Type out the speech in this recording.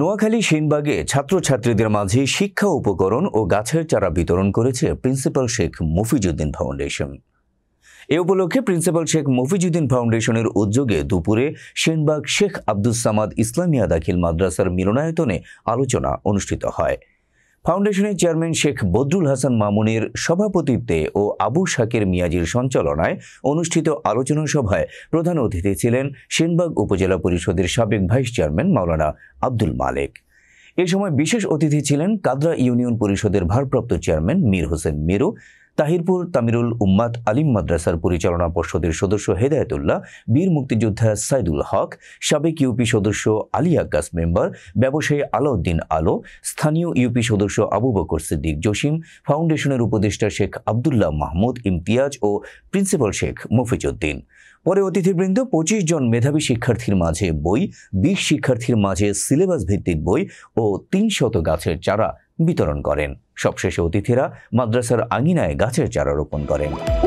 নোয়াখালী সেনবাগে ছাত্রছাত্রীদের মাঝে শিক্ষা উপকরণ ও গাছের চারা বিতরণ করেছে প্রিন্সিপাল শেখ মফিজুদ্দিন ফাউন্ডেশন এ উপলক্ষে প্রিন্সিপাল শেখ মফিজুদ্দিন ফাউন্ডেশনের উদ্যোগে দুপুরে সেনবাগ শেখ আব্দুল সামাদ ইসলামিয়া দাখিল মাদ্রাসার মিলনায়তনে আলোচনা অনুষ্ঠিত হয় ফাউন্ডেশনের চেয়ারম্যান শেখ বদরুল হাসান মামুনের সভাপতিত্বে ও আবু শাকের মিয়াজির সঞ্চালনায় অনুষ্ঠিত আলোচনা সভায় প্রধান অতিথি ছিলেন সেনবাগ উপজেলা পরিষদের সাবেক ভাইস চেয়ারম্যান মাওলানা আব্দুল মালেক এ সময় বিশেষ অতিথি ছিলেন কাদরা ইউনিয়ন পরিষদের ভারপ্রাপ্ত চেয়ারম্যান মীর হোসেন মিরু তাহিরপুর তামিরুল উম্মাদ আলিম মাদ্রাসার পরিচালনা পর্ষদের সদস্য হেদায়তুল্লাহ বীর মুক্তিযোদ্ধা সাইদুল হক সাবেক ইউপি সদস্য আলী আকাস মেম্বার ব্যবসায়ী আলাউদ্দিন আলো স্থানীয় ইউপি সদস্য আবু বকর সিদ্দিক জসিম ফাউন্ডেশনের উপদেষ্টা শেখ আবদুল্লাহ মাহমুদ ইমতিয়াজ ও প্রিন্সিপাল শেখ মফিজউদ্দিন পরে অতিথিবৃন্দ পঁচিশ জন মেধাবী শিক্ষার্থীর মাঝে বই বিশ শিক্ষার্থীর মাঝে সিলেবাস ভিত্তিক বই ও তিন শত গাছের চারা বিতরণ করেন সবশেষে অতিথিরা মাদ্রাসার আঙিনায় গাছের চারা রোপণ করেন